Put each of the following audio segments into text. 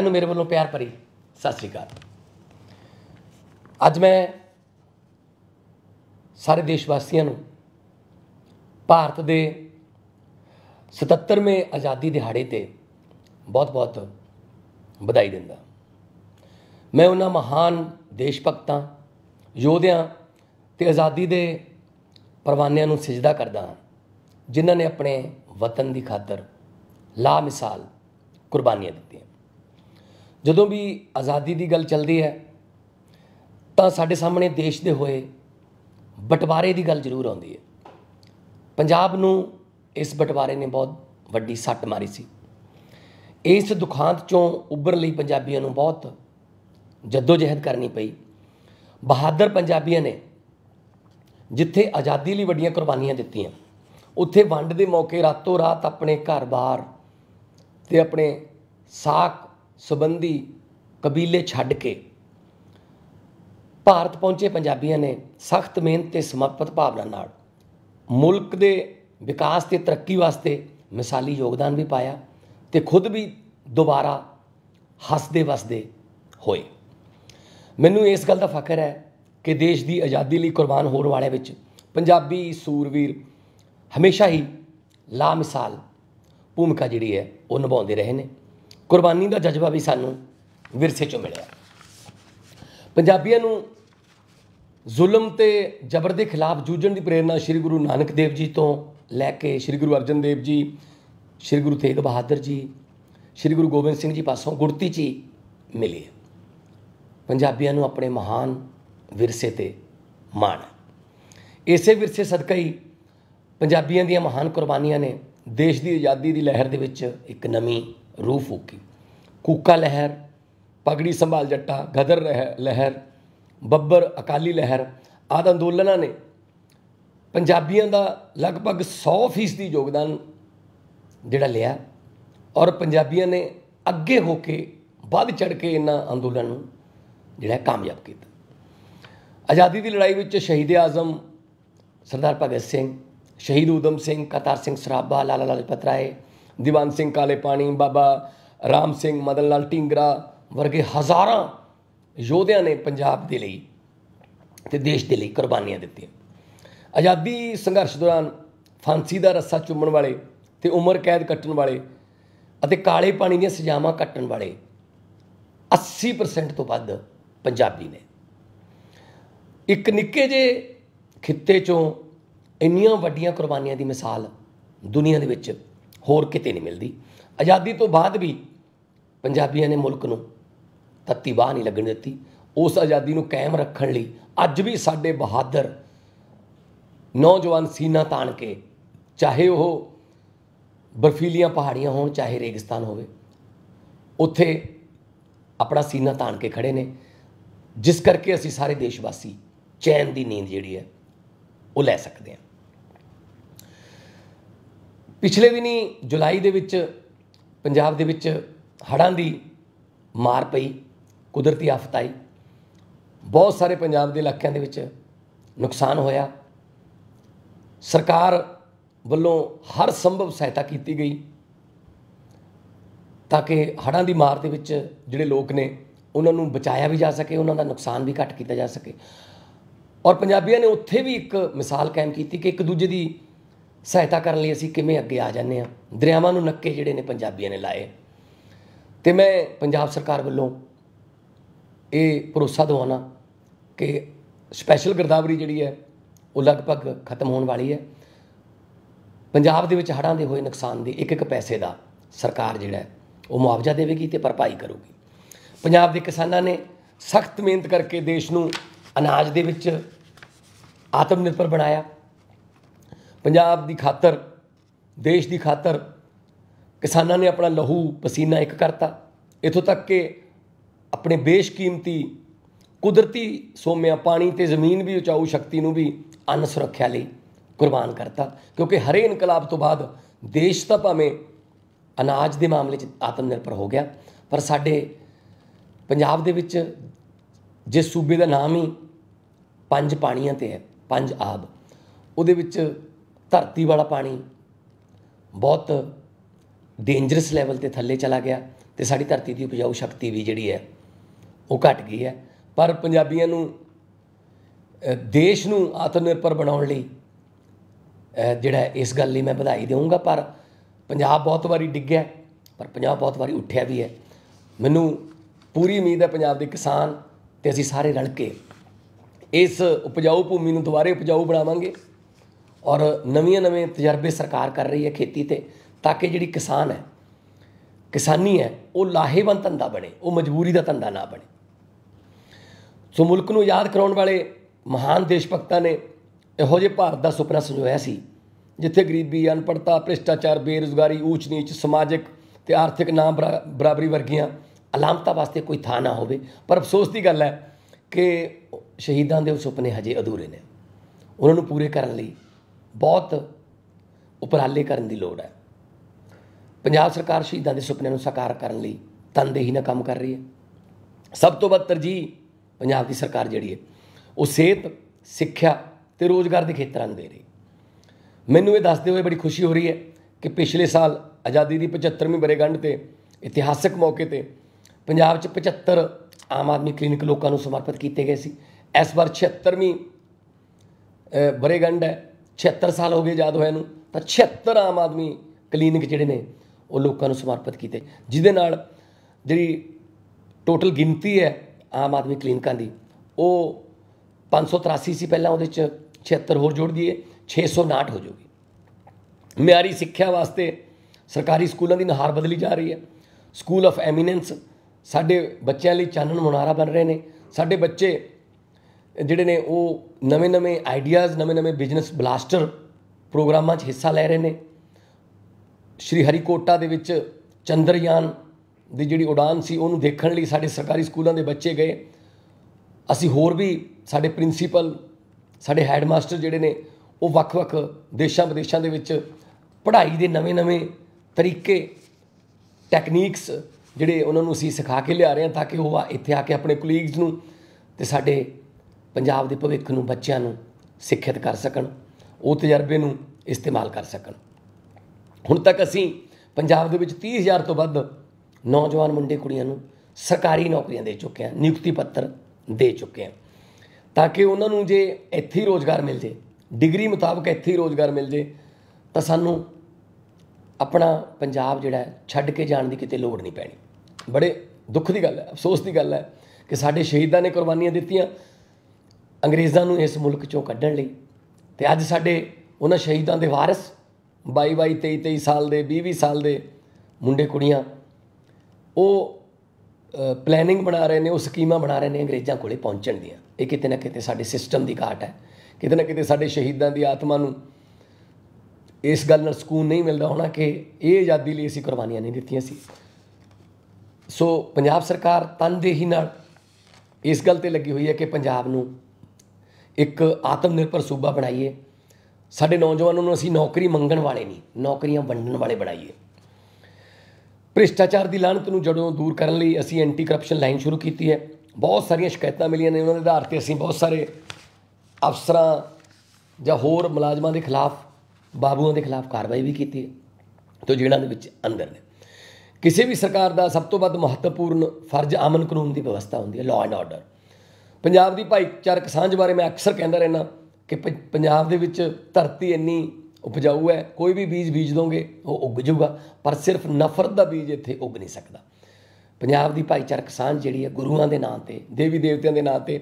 ਨੂੰ ਮੇਰੇ ਵੱਲੋਂ ਪਿਆਰ ਭਰੀ ਸਤਿ ਸ੍ਰੀ ਅਕਾਲ ਅੱਜ ਮੈਂ ਸਾਰੇ ਦੇਸ਼ ਵਾਸੀਆਂ ਨੂੰ ਭਾਰਤ ਦੇ 77ਵੇਂ ਆਜ਼ਾਦੀ ਦਿਹਾੜੇ ਤੇ ਬਹੁਤ-ਬਹੁਤ ਵਧਾਈ ਦਿੰਦਾ ਮੈਂ ਉਹਨਾਂ ਮਹਾਨ ਦੇਸ਼ ਭਗਤਾਂ ਯੋਧਿਆਂ ਤੇ ਆਜ਼ਾਦੀ ਦੇ ਪਰਵਾਨਿਆਂ ਨੂੰ ਸਜਦਾ ਕਰਦਾ ਹਾਂ ਜਿਨ੍ਹਾਂ ਨੇ ਆਪਣੇ ਵਤਨ ਦੀ ਖਾਤਰ ਲਾ ਮਿਸਾਲ ਕੁਰਬਾਨੀਆਂ ਦਿੱਤੀਆਂ ਜਦੋਂ ਵੀ ਆਜ਼ਾਦੀ ਦੀ ਗੱਲ ਚੱਲਦੀ ਹੈ ਤਾਂ ਸਾਡੇ ਸਾਹਮਣੇ ਦੇਸ਼ ਦੇ ਹੋਏ ਬਟਵਾਰੇ ਦੀ ਗੱਲ ਜ਼ਰੂਰ ਆਉਂਦੀ ਹੈ ਪੰਜਾਬ ਨੂੰ ਇਸ ਬਟਵਾਰੇ ਨੇ ਬਹੁਤ ਵੱਡੀ ਸੱਟ ਮਾਰੀ ਸੀ ਇਸ ਦੁਖਾਂਤ ਚੋਂ ਉੱਭਰ ਲਈ ਪੰਜਾਬੀਆਂ ਨੂੰ ਬਹੁਤ ਜਹਿਦ ਕਰਨੀ ਪਈ ਬਹਾਦਰ ਪੰਜਾਬੀਆਂ ਨੇ ਜਿੱਥੇ ਆਜ਼ਾਦੀ ਲਈ ਵੱਡੀਆਂ ਕੁਰਬਾਨੀਆਂ ਦਿੱਤੀਆਂ ਉੱਥੇ ਵੰਡ ਦੇ ਮੌਕੇ ਰਾਤੋਂ ਰਾਤ ਆਪਣੇ ਘਰ-ਬਾਰ ਤੇ ਆਪਣੇ ਸਾਖ ਸਬੰਧੀ ਕਬੀਲੇ ਛੱਡ ਕੇ ਭਾਰਤ ਪਹੁੰਚੇ ਪੰਜਾਬੀਆਂ ਨੇ ਸਖਤ ਮਿਹਨਤ ਤੇ ਸਮਰਪਿਤ ਭਾਵਨਾ ਨਾਲ ਮੁਲਕ ਦੇ ਵਿਕਾਸ ਤੇ ਤਰੱਕੀ ਵਾਸਤੇ ਮਿਸਾਲੀ ਯੋਗਦਾਨ ਵੀ ਪਾਇਆ ਤੇ ਖੁਦ ਵੀ ਦੁਬਾਰਾ ਹੱਸਦੇ ਵਸਦੇ ਹੋਏ ਮੈਨੂੰ ਇਸ ਗੱਲ ਦਾ ਫਖਰ ਹੈ ਕਿ ਦੇਸ਼ ਦੀ ਆਜ਼ਾਦੀ ਲਈ ਕੁਰਬਾਨ ਹੋਣ ਵਾਲਿਆਂ ਵਿੱਚ ਪੰਜਾਬੀ ਸੂਰਵੀਰ ਹਮੇਸ਼ਾ ਹੀ ਲਾਮਿਸਾਲ ਭੂਮਿਕਾ ਜਿਹੜੀ ਹੈ ਉਹ ਨਿਭਾਉਂਦੇ ਰਹੇ ਨੇ ਕੁਰਬਾਨੀ ਦਾ ਜਜ਼ਬਾ ਵੀ ਸਾਨੂੰ ਵਿਰਸੇ ਚੋਂ ਮਿਲਿਆ ਪੰਜਾਬੀਆਂ ਨੂੰ ਜ਼ੁਲਮ ਤੇ ਜਬਰ ਦੇ ਖਿਲਾਫ ਜੂਝਣ ਦੀ ਪ੍ਰੇਰਣਾ ਸ੍ਰੀ ਗੁਰੂ ਨਾਨਕ ਦੇਵ ਜੀ ਤੋਂ ਲੈ ਕੇ ਸ੍ਰੀ ਗੁਰੂ ਅਰਜਨ ਦੇਵ ਜੀ ਸ੍ਰੀ ਗੁਰੂ ਤੇਗ ਬਹਾਦਰ ਜੀ ਸ੍ਰੀ ਗੁਰੂ ਗੋਬਿੰਦ ਸਿੰਘ ਜੀ ਪਾਸੋਂ ਗੁਰਤੀ ਜੀ ਮਿਲੀ ਪੰਜਾਬੀਆਂ ਨੂੰ ਆਪਣੇ ਮਹਾਨ ਵਿਰਸੇ ਤੇ ਮਾਣ ਇਸੇ ਵਿਰਸੇ ਸਦਕਾ ਹੀ ਪੰਜਾਬੀਆਂ ਦੀਆਂ ਮਹਾਨ ਕੁਰਬਾਨੀਆਂ ਨੇ ਦੇਸ਼ ਦੀ ਆਜ਼ਾਦੀ ਦੀ ਲਹਿਰ ਦੇ ਵਿੱਚ ਇੱਕ ਨਵੀਂ ਰੂਹ ਫੂਕੀ ਕੂਕਾ ਲਹਿਰ ਪਗੜੀ ਸੰਭਾਲ ਜੱਟਾ ਗਦਰ ਲਹਿਰ ਬੱਬਰ ਅਕਾਲੀ ਲਹਿਰ ਆਦ ਅੰਦੋਲਨਾਂ ਨੇ ਪੰਜਾਬੀਆਂ ਦਾ ਲਗਭਗ 100% ਦੀ ਯੋਗਦਾਨ ਜਿਹੜਾ ਲਿਆ ਔਰ ਪੰਜਾਬੀਆਂ ਨੇ ਅੱਗੇ ਹੋ ਕੇ ਵੱਧ ਚੜ ਕੇ ਇਹਨਾਂ ਅੰਦੋਲਨ ਨੂੰ ਜਿਹੜਾ ਕਾਮਯਾਬ ਕੀਤਾ ਆਜ਼ਾਦੀ ਦੀ ਲੜਾਈ ਵਿੱਚ ਸ਼ਹੀਦ ਆਜ਼ਮ ਸਰਦਾਰ ਭਗਤ ਸਿੰਘ ਸ਼ਹੀਦ ਉਦਮ ਸਿੰਘ ਕਤਾਰ ਸਿੰਘ ਸਰਾਭਾ ਲਾਲਾ ਲਾਲਪਤ ਰਾਏ ਦੀਵਾਨ ਸਿੰਘ ਕਾਲੇ ਪਾਣੀ ਬਾਬਾ ਰਾਮ ਸਿੰਘ ਮਦਨ ਲਾਲ ਟਿੰਗਰਾ ਵਰਗੇ ਹਜ਼ਾਰਾਂ ਯੋਧਿਆਂ ਨੇ ਪੰਜਾਬ ਦੇ ਲਈ ਤੇ ਦੇਸ਼ ਦੇ ਲਈ ਕੁਰਬਾਨੀਆਂ ਦਿੱਤੀਆਂ ਆਜ਼ਾਦੀ ਸੰਘਰਸ਼ ਦੌਰਾਨ ਫਾਂਸੀ ਦਾ ਰੱਸਾ ਚੁੰਮਣ ਵਾਲੇ ਤੇ ਉਮਰ ਕੈਦ ਕੱਟਣ ਵਾਲੇ ਅਤੇ ਕਾਲੇ ਪਾਣੀ ਦੀਆਂ ਸਜ਼ਾਵਾਂ ਕੱਟਣ ਵਾਲੇ 80% ਤੋਂ ਵੱਧ ਪੰਜਾਬੀ ਨੇ ਇੱਕ ਨਿੱਕੇ ਜੇ ਖਿੱਤੇ ਚੋਂ ਇੰਨੀਆਂ ਵੱਡੀਆਂ ਕੁਰਬਾਨੀਆਂ ਦੀ ਮਿਸਾਲ ਦੁਨੀਆ ਦੇ ਵਿੱਚ ਹੋਰ ਕਿਤੇ ਨਹੀਂ ਮਿਲਦੀ ਆਜ਼ਾਦੀ ਤੋਂ ਬਾਅਦ ਵੀ ਪੰਜਾਬੀਆਂ ਨੇ ਮੁਲਕ ਨੂੰ ਤੱਤੀ ਬਾਹ ਨਹੀਂ ਲੱਗਣ ਦਿੱਤੀ ਉਸ ਆਜ਼ਾਦੀ ਨੂੰ ਕਾਇਮ ਰੱਖਣ ਲਈ ਅੱਜ ਵੀ ਸਾਡੇ ਬਹਾਦਰ ਨੌਜਵਾਨ ਸੀਨਾ ਤਾਣ ਕੇ ਚਾਹੇ ਉਹ ਬਰਫੀਲੀਆਂ ਪਹਾੜੀਆਂ ਹੋਣ ਚਾਹੇ ਰੇਗਿਸਤਾਨ ਹੋਵੇ ਉੱਥੇ ਆਪਣਾ ਸੀਨਾ ਤਾਣ ਕੇ ਖੜੇ ਨੇ ਜਿਸ ਕਰਕੇ ਅਸੀਂ ਸਾਰੇ ਦੇਸ਼ ਵਾਸੀ ਚੈਨ ਦੀ ਨੀਂਦ ਜਿਹੜੀ ਹੈ ਉਹ ਲੈ ਸਕਦੇ ਹਾਂ ਪਿਛਲੇ ਵੀ ਨਹੀਂ ਜੁਲਾਈ ਦੇ ਵਿੱਚ ਪੰਜਾਬ ਦੇ ਵਿੱਚ ਹੜ੍ਹਾਂ ਦੀ ਮਾਰ ਪਈ ਕੁਦਰਤੀ ਆਫਤ ਆਈ ਬਹੁਤ ਸਾਰੇ ਪੰਜਾਬ ਦੇ ਇਲਾਕਿਆਂ ਦੇ ਵਿੱਚ ਨੁਕਸਾਨ ਹੋਇਆ ਸਰਕਾਰ ਵੱਲੋਂ ਹਰ ਸੰਭਵ ਸਹਾਇਤਾ ਕੀਤੀ ਗਈ ਤਾਂ ਕਿ ਹੜ੍ਹਾਂ ਦੀ ਮਾਰ ਦੇ ਵਿੱਚ ਜਿਹੜੇ ਲੋਕ ਨੇ ਉਹਨਾਂ ਨੂੰ ਬਚਾਇਆ ਵੀ ਜਾ ਸਕੇ ਉਹਨਾਂ ਦਾ ਨੁਕਸਾਨ ਵੀ ਘਟ ਕੀਤਾ ਜਾ ਸਕੇ ਔਰ ਪੰਜਾਬੀਆਂ ਨੇ ਉੱਥੇ ਵੀ ਇੱਕ ਮਿਸਾਲ ਕਾਇਮ ਕੀਤੀ ਕਿ ਇੱਕ ਦੂਜੇ ਦੀ ਸਹਾਇਤਾ ਕਰਨ ਲਈ ਅਸੀਂ ਕਿਵੇਂ ਅੱਗੇ ਆ ਜਾਂਦੇ ਆ ਦਰਿਆਵਾਂ ਨੂੰ ਨੱਕੇ ਜਿਹੜੇ ਨੇ ਪੰਜਾਬੀਆਂ ਨੇ ਲਾਏ ਤੇ ਮੈਂ ਪੰਜਾਬ ਸਰਕਾਰ ਵੱਲੋਂ ਇਹ ਭਰੋਸਾ ਦਿਵਾਉਣਾ ਕਿ ਸਪੈਸ਼ਲ ਗਰਦਾਵਰੀ ਜਿਹੜੀ ਹੈ ਉਹ ਲਗਭਗ ਖਤਮ ਹੋਣ ਵਾਲੀ ਹੈ ਪੰਜਾਬ ਦੇ ਵਿੱਚ ਹੜ੍ਹਾਂ ਦੇ ਹੋਏ ਨੁਕਸਾਨ ਦੇ ਇੱਕ ਇੱਕ ਪੈਸੇ ਦਾ ਸਰਕਾਰ ਜਿਹੜਾ ਉਹ ਮੁਆਵਜ਼ਾ ਦੇਵੇਗੀ ਤੇ ਭਰਪਾਈ ਕਰੂਗੀ ਪੰਜਾਬ ਦੇ ਕਿਸਾਨਾਂ ਨੇ ਸਖਤ ਮਿਹਨਤ ਕਰਕੇ ਦੇਸ਼ ਨੂੰ ਅਨਾਜ ਦੇ ਵਿੱਚ ਆਤਮ ਨਿਰਭਰ ਬਣਾਇਆ ਪੰਜਾਬ ਦੀ ਖਾਤਰ ਦੇਸ਼ ਦੀ ਖਾਤਰ ਕਿਸਾਨਾਂ ਨੇ ਆਪਣਾ ਲਹੂ ਪਸੀਨਾ ਇੱਕ ਕਰਤਾ ਇਥੋਂ ਤੱਕ ਕਿ ਆਪਣੇ ਬੇਸ਼ਕੀਮਤੀ ਕੁਦਰਤੀ ਸੋਮਿਆਂ ਪਾਣੀ ਤੇ ਜ਼ਮੀਨ ਵੀ ਉਚਾਉ ਸ਼ਕਤੀ ਨੂੰ ਵੀ ਅਨ ਸੁਰੱਖਿਆ ਲਈ ਕੁਰਬਾਨ ਕਰਤਾ ਕਿਉਂਕਿ ਹਰੇ ਇਨਕਲਾਬ ਤੋਂ ਬਾਅਦ ਦੇਸ਼ ਤਾਂ ਭਾਵੇਂ ਅਨਾਜ ਦੇ ਮਾਮਲੇ 'ਚ ਆਤਮ ਨਿਰਭਰ ਹੋ ਗਿਆ ਪਰ ਸਾਡੇ ਪੰਜਾਬ ਦੇ ਵਿੱਚ ਜਿਸ ਸੂਬੇ ਦਾ ਨਾਮ ਹੀ ਪੰਜ ਪਾਣੀਆਂ ਤੇ ਹੈ ਪੰਜ ਆਬ ਉਹਦੇ ਵਿੱਚ ਧਰਤੀ ਵਾਲਾ ਪਾਣੀ ਬਹੁਤ ਡੇਂਜਰਸ ਲੈਵਲ ਤੇ ਥੱਲੇ ਚਲਾ ਗਿਆ ਤੇ ਸਾਡੀ ਧਰਤੀ ਦੀ ਉਪਜਾਊ ਸ਼ਕਤੀ ਵੀ ਜਿਹੜੀ ਹੈ ਉਹ ਘਟ ਗਈ ਹੈ ਪਰ ਪੰਜਾਬੀਆਂ ਨੂੰ ਦੇਸ਼ ਨੂੰ ਆਤਮਨਿਰਭਰ ਬਣਾਉਣ ਲਈ ਜਿਹੜਾ ਇਸ ਗੱਲ ਲਈ ਮੈਂ ਵਧਾਈ ਦੇਵਾਂਗਾ ਪਰ ਪੰਜਾਬ ਬਹੁਤ ਵਾਰੀ ਡਿੱਗਿਆ ਪਰ ਪੰਜਾਬ ਬਹੁਤ ਵਾਰੀ ਉੱਠਿਆ ਵੀ ਹੈ ਮੈਨੂੰ ਪੂਰੀ ਉਮੀਦ ਹੈ ਪੰਜਾਬ ਦੇ ਕਿਸਾਨ ਤੇ ਅਸੀਂ ਸਾਰੇ ਰਲ ਕੇ ਇਸ ਉਪਜਾਊ ਭੂਮੀ ਨੂੰ ਦੁਬਾਰੇ ਉਪਜਾਊ ਬਣਾਵਾਂਗੇ ਔਰ ਨਵੀਆਂ ਨਵੇਂ ਤਜਰਬੇ ਸਰਕਾਰ ਕਰ ਰਹੀ ਹੈ ਖੇਤੀ ਤੇ ਤਾਂ ਕਿ ਜਿਹੜੀ ਕਿਸਾਨ ਹੈ ਕਿਸਾਨੀ ਹੈ ਉਹ ਲਾਹੇਵੰਦ ਧੰਦਾ ਬਣੇ ਉਹ ਮਜਬੂਰੀ ਦਾ ਧੰਦਾ ਨਾ ਬਣੇ ਸੋ ਮੁਲਕ ਨੂੰ ਯਾਦ ਕਰਾਉਣ ਵਾਲੇ ਮਹਾਨ ਦੇਸ਼ ਭਗਤਾਂ ਨੇ ਇਹੋ ਜਿਹੇ ਭਾਰਤ ਦਾ ਸੁਪਨਾ ਸੰਜੋਇਆ ਸੀ ਜਿੱਥੇ ਗਰੀਬੀ ਅਨਪੜਤਾ ਭ੍ਰਿਸ਼ਟਾਚਾਰ ਬੇਰੁਜ਼ਗਾਰੀ ਊਚ ਨੀਚ ਸਮਾਜਿਕ ਤੇ ਆਰਥਿਕ ਨਾ ਬਰਾਬਰੀ ਵਰਗੀਆਂ ਅਲਾਮਤਾਂ ਵਾਸਤੇ ਕੋਈ ਥਾਂ ਨਾ ਹੋਵੇ ਪਰ ਅਫਸੋਸ ਦੀ ਗੱਲ ਹੈ ਕਿ ਸ਼ਹੀਦਾਂ ਦੇ ਉਹ ਸੁਪਨੇ ਹਜੇ ਅਧੂਰੇ ਨੇ ਉਹਨਾਂ ਨੂੰ ਪੂਰੇ ਕਰਨ ਲਈ ਬਹੁਤ ਉਪਰਾਲੇ ਕਰਨ ਦੀ ਲੋੜ ਹੈ ਪੰਜਾਬ ਸਰਕਾਰ ਸ਼ਹੀਦਾਂ ਦੇ ਸੁਪਨਿਆਂ ਨੂੰ ਸਾਕਾਰ ਕਰਨ ਲਈ ਤਨਦੇਹੀ ਨਾਲ ਕੰਮ ਕਰ ਰਹੀ ਹੈ ਸਭ ਤੋਂ ਵੱਧ ਤਰਜੀਹ ਪੰਜਾਬ ਦੀ ਸਰਕਾਰ ਜਿਹੜੀ ਹੈ ਉਹ ਸਿਹਤ ਸਿੱਖਿਆ ਤੇ ਰੋਜ਼ਗਾਰ ਦੇ ਖੇਤਰਾਂ ਨੂੰ ਦੇ ਰਹੀ ਮੈਨੂੰ ਇਹ ਦੱਸਦੇ ਹੋਏ ਬੜੀ ਖੁਸ਼ੀ ਹੋ ਰਹੀ ਹੈ ਕਿ ਪਿਛਲੇ ਸਾਲ ਆਜ਼ਾਦੀ ਦੀ 75ਵੀਂ ਬਰੇਗੰਢ ਤੇ ਇਤਿਹਾਸਕ ਮੌਕੇ ਤੇ ਪੰਜਾਬ 'ਚ 75 ਆਮ ਆਦਮੀ ਕਲੀਨਿਕ ਲੋਕਾਂ ਨੂੰ ਸਮਰਪਿਤ ਕੀਤੇ ਗਏ ਸੀ ਇਸ ਵਾਰ 76ਵੀਂ ਬਰੇਗੰਢ ਹੈ 76 ਸਾਲ ਹੋ ਗਏ ਆਜ਼ਾਦ ਹੋਇਆ ਨੂੰ ਤਾਂ 76 ਆਮ ਆਦਮੀ ਕਲੀਨਿਕ ਜਿਹੜੇ ਨੇ ਉਹ ਲੋਕਾਂ ਨੂੰ ਸਮਰਪਿਤ ਕੀਤੇ ਜਿਹਦੇ ਨਾਲ ਜਿਹੜੀ ਟੋਟਲ ਗਿਣਤੀ ਹੈ ਆਮ ਆਦਮੀ ਕਲੀਨਿਕਾਂ ਦੀ ਉਹ 583 ਸੀ ਪਹਿਲਾਂ ਉਹਦੇ ਚ 76 ਹੋਰ ਜੋੜ ਦਈਏ 669 ਹੋ ਜਾਊਗੀ ਮਿਆਰੀ ਸਿੱਖਿਆ ਵਾਸਤੇ ਸਰਕਾਰੀ ਸਕੂਲਾਂ ਦੀ ਨਹਾਰ ਬਦਲੀ ਜਾ ਰਹੀ ਹੈ ਸਕੂਲ ਆਫ ਐਮੀਨੈਂਸ ਸਾਡੇ ਬੱਚਿਆਂ ਲਈ ਚਾਨਣ ਮੁਨਾਰਾ ਬਣ ਰਹੇ ਨੇ ਸਾਡੇ ਬੱਚੇ ਜਿਹੜੇ ਨੇ ਉਹ ਨਵੇਂ-ਨਵੇਂ ਆਈਡੀਆਜ਼ ਨਵੇਂ-ਨਵੇਂ ਬਿਜ਼ਨਸ ਬਲਾਸਟਰ ਪ੍ਰੋਗਰਾਮਾਂ 'ਚ ਹਿੱਸਾ ਲੈ ਰਹੇ ਨੇ ਸ਼੍ਰੀ ਹਰੀਕੋਟਾ ਦੇ ਵਿੱਚ ਚੰਦਰਯਾਨ ਦੀ ਜਿਹੜੀ ਉਡਾਨ ਸੀ ਉਹਨੂੰ ਦੇਖਣ ਲਈ ਸਾਡੇ ਸਰਕਾਰੀ ਸਕੂਲਾਂ ਦੇ ਬੱਚੇ ਗਏ ਅਸੀਂ ਹੋਰ ਵੀ ਸਾਡੇ ਪ੍ਰਿੰਸੀਪਲ ਸਾਡੇ ਹੈਡਮਾਸਟਰ ਜਿਹੜੇ ਨੇ ਉਹ ਵੱਖ-ਵੱਖ ਦੇਸ਼ਾਂ ਵਿਦੇਸ਼ਾਂ ਦੇ ਵਿੱਚ ਪੜ੍ਹਾਈ ਦੇ ਨਵੇਂ-ਨਵੇਂ ਤਰੀਕੇ ਟੈਕਨੀਕਸ ਜਿਹੜੇ ਉਹਨਾਂ ਨੂੰ ਅਸੀਂ ਸਿਖਾ ਕੇ ਲਿਆ ਰਹੇ ਹਾਂ ਤਾਂ ਕਿ ਉਹ ਇੱਥੇ ਆ ਕੇ ਆਪਣੇ ਕੁਲੀਗਸ ਨੂੰ ਤੇ ਸਾਡੇ ਪੰਜਾਬ ਦੇ ਭਵਿੱਖ ਨੂੰ ਬੱਚਿਆਂ ਨੂੰ ਸਿੱਖਿਅਤ ਕਰ ਸਕਣ ਉਹ ਤਜਰਬੇ ਨੂੰ ਇਸਤੇਮਾਲ ਕਰ ਸਕਣ ਹੁਣ ਤੱਕ ਅਸੀਂ ਪੰਜਾਬ ਦੇ ਵਿੱਚ 30000 ਤੋਂ ਵੱਧ ਨੌਜਵਾਨ ਮੁੰਡੇ ਕੁੜੀਆਂ ਨੂੰ ਸਰਕਾਰੀ ਨੌਕਰੀਆਂ ਦੇ ਚੁੱਕੇ ਹਾਂ ਨਿਯੁਕਤੀ ਪੱਤਰ ਦੇ ਚੁੱਕੇ ਹਾਂ ਤਾਂ ਕਿ ਉਹਨਾਂ ਨੂੰ ਜੇ ਇੱਥੇ ਹੀ ਰੋਜ਼ਗਾਰ ਮਿਲ ਜੇ ਡਿਗਰੀ ਮੁਤਾਬਕ ਇੱਥੇ ਹੀ ਰੋਜ਼ਗਾਰ ਮਿਲ ਜੇ ਤਾਂ ਸਾਨੂੰ ਆਪਣਾ ਪੰਜਾਬ ਜਿਹੜਾ ਛੱਡ ਕੇ ਜਾਣ ਦੀ ਕਿਤੇ ਲੋੜ ਨਹੀਂ ਪੈਣੀ ਬੜੇ ਦੁੱਖ ਦੀ ਗੱਲ ਹੈ ਅਫਸੋਸ ਦੀ ਗੱਲ ਹੈ ਕਿ ਸਾਡੇ ਸ਼ਹੀਦਾਂ ਨੇ ਕੁਰਬਾਨੀਆਂ ਦਿੱਤੀਆਂ ਅੰਗਰੇਜ਼ਾਂ ਨੂੰ ਇਸ ਮੁਲਕ ਚੋਂ ਕੱਢਣ ਲਈ ਤੇ ਅੱਜ ਸਾਡੇ ਉਹਨਾਂ ਸ਼ਹੀਦਾਂ ਦੇ ਵਾਰਿਸ 22 22 23 23 ਸਾਲ ਦੇ 20 20 ਸਾਲ ਦੇ ਮੁੰਡੇ ਕੁੜੀਆਂ ਉਹ ਪਲੈਨਿੰਗ ਬਣਾ ਰਹੇ ਨੇ ਉਹ ਸਕੀਮਾਂ ਬਣਾ ਰਹੇ ਨੇ ਅੰਗਰੇਜ਼ਾਂ ਕੋਲੇ ਪਹੁੰਚਣ ਦੀਆਂ ਇਹ ਕਿਤੇ ਨਾ ਕਿਤੇ ਸਾਡੇ ਸਿਸਟਮ ਦੀ ਘਾਟ ਹੈ ਕਿਤੇ ਨਾ ਕਿਤੇ ਸਾਡੇ ਸ਼ਹੀਦਾਂ ਦੀ ਆਤਮਾ ਨੂੰ ਇਸ ਗੱਲ ਨਾਲ ਸਕੂਨ ਨਹੀਂ ਮਿਲਦਾ ਹੋਣਾ ਕਿ ਇਹ ਆਜ਼ਾਦੀ ਲਈ ਅਸੀਂ ਕੁਰਬਾਨੀਆਂ ਨਹੀਂ ਦਿੱਤੀਆਂ ਸੀ ਸੋ ਪੰਜਾਬ ਸਰਕਾਰ ਤਨਦੇਹੀ ਨਾਲ ਇਸ ਗੱਲ ਤੇ ਲੱਗੀ ਹੋਈ ਹੈ ਕਿ ਪੰਜਾਬ ਨੂੰ ਇੱਕ ਆਤਮ ਨਿਰਭਰ ਸੂਬਾ ਬਣਾਈਏ ਸਾਡੇ ਨੌਜਵਾਨਾਂ ਨੂੰ ਅਸੀਂ ਨੌਕਰੀ ਮੰਗਣ ਵਾਲੇ ਨਹੀਂ ਨੌਕਰੀਆਂ ਵੰਡਣ ਵਾਲੇ ਬਣਾਈਏ ਭ੍ਰਿਸ਼ਟਾਚਾਰ ਦੀ ਲਾਹਨਤ ਨੂੰ ਜੜੋਂ ਦੂਰ ਕਰਨ ਲਈ ਅਸੀਂ ਐਂਟੀ ਕਰਪਸ਼ਨ ਲਾਈਨ ਸ਼ੁਰੂ ਕੀਤੀ ਹੈ ਬਹੁਤ ਸਾਰੀਆਂ ਸ਼ਿਕਾਇਤਾਂ ਮਿਲੀਆਂ ਨੇ ਉਹਨਾਂ ਦੇ ਆਧਾਰ ਤੇ ਅਸੀਂ ਬਹੁਤ ਸਾਰੇ ਅਫਸਰਾਂ ਜਾਂ ਹੋਰ ਮੁਲਾਜ਼ਮਾਂ ਦੇ ਖਿਲਾਫ ਬਾਬੂਆਂ ਦੇ ਖਿਲਾਫ ਕਾਰਵਾਈ ਵੀ ਕੀਤੀ ਹੈ ਤੇ ਜਿਹਨਾਂ ਦੇ ਵਿੱਚ ਅੰਦਰ ਨੇ ਕਿਸੇ ਵੀ ਸਰਕਾਰ ਦਾ ਸਭ ਤੋਂ ਵੱਧ ਮਹੱਤਵਪੂਰਨ ਫਰਜ਼ ਅਮਨ ਕਾਨੂੰਨ ਦੀ ਵਿਵਸਥਾ ਹੁੰਦੀ ਹੈ ਲਾਅ ਐਂਡ ਆਰਡਰ ਪੰਜਾਬ ਦੀ ਭਾਈਚਾਰਕ ਸਾਂਝ ਬਾਰੇ ਮੈਂ ਅਕਸਰ ਕਹਿੰਦਾ ਰਹਿਣਾ ਕਿ ਪੰਜਾਬ ਦੇ ਵਿੱਚ ਧਰਤੀ ਇੰਨੀ ਉਪਜਾਊ ਹੈ ਕੋਈ ਵੀ ਬੀਜ ਬੀਜ ਦੋਗੇ ਉਹ ਉੱਗ ਜਾਊਗਾ ਪਰ ਸਿਰਫ ਨਫ਼ਰਤ ਦਾ ਬੀਜ ਇੱਥੇ ਉੱਗ ਨਹੀਂ ਸਕਦਾ ਪੰਜਾਬ ਦੀ ਭਾਈਚਾਰਕ ਸਾਂਝ ਜਿਹੜੀ ਹੈ ਗੁਰੂਆਂ ਦੇ ਨਾਂ ਤੇ ਦੇਵੀ ਦੇਵਤਿਆਂ ਦੇ ਨਾਂ ਤੇ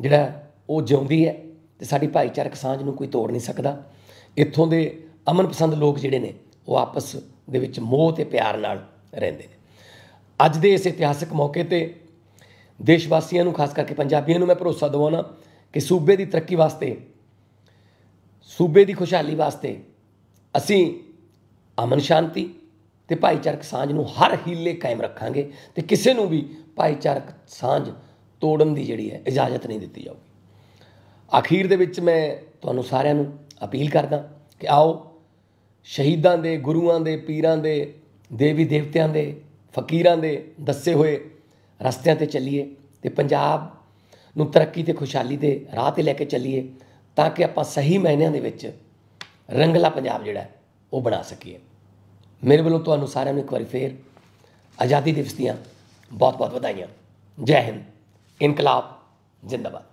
ਜਿਹੜਾ ਉਹ ਜਿਉਂਦੀ ਹੈ ਤੇ ਸਾਡੀ ਭਾਈਚਾਰਕ ਸਾਂਝ ਨੂੰ ਕੋਈ ਤੋੜ ਨਹੀਂ ਸਕਦਾ ਇੱਥੋਂ ਦੇ ਅਮਨ ਪਸੰਦ ਲੋਕ ਜਿਹੜੇ ਨੇ ਉਹ ਆਪਸ ਦੇ ਵਿੱਚ ਮੋਹ ਤੇ ਪਿਆਰ ਨਾਲ ਰਹਿੰਦੇ ਨੇ ਅੱਜ ਦੇ ਇਸ ਇਤਿਹਾਸਕ ਮੌਕੇ ਤੇ ਦੇਸ਼ ਵਾਸੀਆਂ ਨੂੰ ਖਾਸ ਕਰਕੇ ਪੰਜਾਬੀਆਂ ਨੂੰ ਮੈਂ ਭਰੋਸਾ ਦਿਵਾਉਣਾ ਕਿ ਸੂਬੇ ਦੀ ਤਰੱਕੀ ਵਾਸਤੇ ਸੂਬੇ ਦੀ ਖੁਸ਼ਹਾਲੀ ਵਾਸਤੇ ਅਸੀਂ ਅਮਨ ਸ਼ਾਂਤੀ ਤੇ ਭਾਈਚਾਰਕ ਸਾਂਝ ਨੂੰ ਹਰ ਹੀਲੇ ਕਾਇਮ ਰੱਖਾਂਗੇ ਤੇ ਕਿਸੇ ਨੂੰ ਵੀ ਭਾਈਚਾਰਕ ਸਾਂਝ ਤੋੜਨ ਦੀ ਜਿਹੜੀ ਹੈ ਇਜਾਜ਼ਤ ਨਹੀਂ ਦਿੱਤੀ ਜਾਊਗੀ ਅਖੀਰ ਦੇ ਵਿੱਚ ਮੈਂ ਤੁਹਾਨੂੰ ਸਾਰਿਆਂ ਨੂੰ ਅਪੀਲ ਕਰਦਾ ਕਿ ਆਓ ਸ਼ਹੀਦਾਂ ਦੇ ਗੁਰੂਆਂ ਦੇ ਪੀਰਾਂ ਦੇ ਦੇਵੀ ਦੇਵਤਿਆਂ ਦੇ ਫਕੀਰਾਂ ਦੇ ਦੱਸੇ ਹੋਏ ਰਸਤਿਆਂ ਤੇ ਚੱਲੀਏ ਤੇ ਪੰਜਾਬ ਨੂੰ ਤਰੱਕੀ ਤੇ ਖੁਸ਼ਹਾਲੀ ਦੇ ਰਾਹ ਤੇ ਲੈ ਕੇ ਚੱਲੀਏ ਤਾਂ ਕਿ ਆਪਾਂ ਸਹੀ ਮਾਇਨਿਆਂ ਦੇ ਵਿੱਚ ਰੰਗਲਾ ਪੰਜਾਬ ਜਿਹੜਾ ਉਹ ਬਣਾ ਸਕੀਏ ਮੇਰੇ ਵੱਲੋਂ ਤੁਹਾਨੂੰ ਸਾਰਿਆਂ ਨੂੰ ਇੱਕ ਵਾਰੀ ਫੇਰ ਆਜ਼ਾਦੀ ਦਿਵਸ ਦੀਆਂ ਬਹੁਤ-ਬਹੁਤ ਵਧਾਈਆਂ ਜੈ ਹਿੰਦ ਇਨਕਲਾਬ ਜ਼ਿੰਦਾਬਾਦ